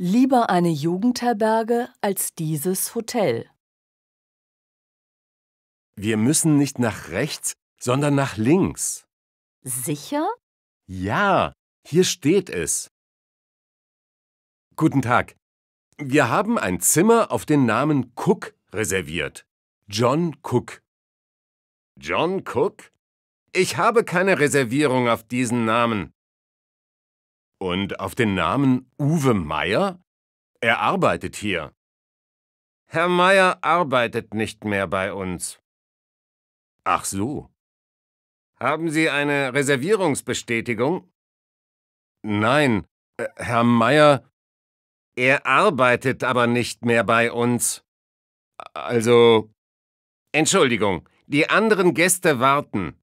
Lieber eine Jugendherberge als dieses Hotel. Wir müssen nicht nach rechts, sondern nach links. Sicher? Ja, hier steht es. Guten Tag. Wir haben ein Zimmer auf den Namen Cook reserviert. John Cook. John Cook? Ich habe keine Reservierung auf diesen Namen. Und auf den Namen Uwe Meier? Er arbeitet hier. Herr Meier arbeitet nicht mehr bei uns. Ach so. Haben Sie eine Reservierungsbestätigung? Nein, äh, Herr Meier. Er arbeitet aber nicht mehr bei uns. Also. Entschuldigung, die anderen Gäste warten.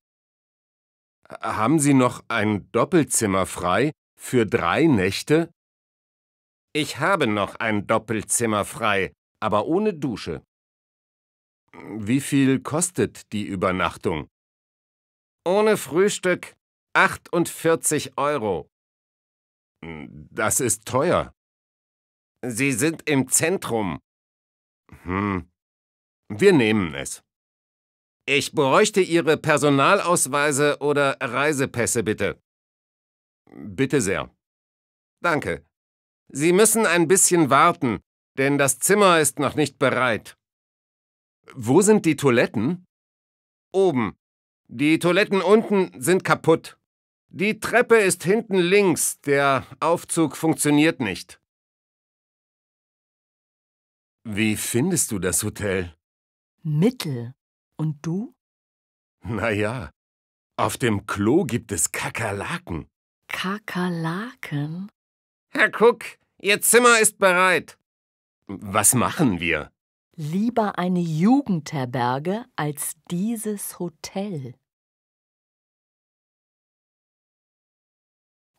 Haben Sie noch ein Doppelzimmer frei? Für drei Nächte? Ich habe noch ein Doppelzimmer frei, aber ohne Dusche. Wie viel kostet die Übernachtung? Ohne Frühstück 48 Euro. Das ist teuer. Sie sind im Zentrum. Hm. Wir nehmen es. Ich bräuchte Ihre Personalausweise oder Reisepässe bitte. Bitte sehr. Danke. Sie müssen ein bisschen warten, denn das Zimmer ist noch nicht bereit. Wo sind die Toiletten? Oben. Die Toiletten unten sind kaputt. Die Treppe ist hinten links, der Aufzug funktioniert nicht. Wie findest du das Hotel? Mittel. Und du? Na ja, auf dem Klo gibt es Kakerlaken. Kakerlaken? Herr Cook, Ihr Zimmer ist bereit. Was machen wir? Lieber eine Jugendherberge als dieses Hotel.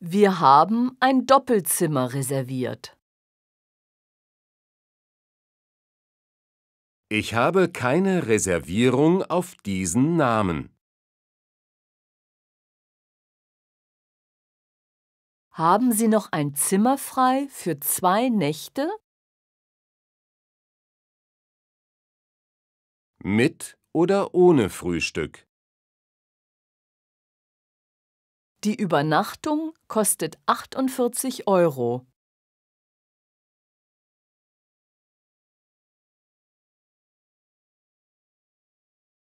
Wir haben ein Doppelzimmer reserviert. Ich habe keine Reservierung auf diesen Namen. Haben Sie noch ein Zimmer frei für zwei Nächte? Mit oder ohne Frühstück? Die Übernachtung kostet 48 Euro.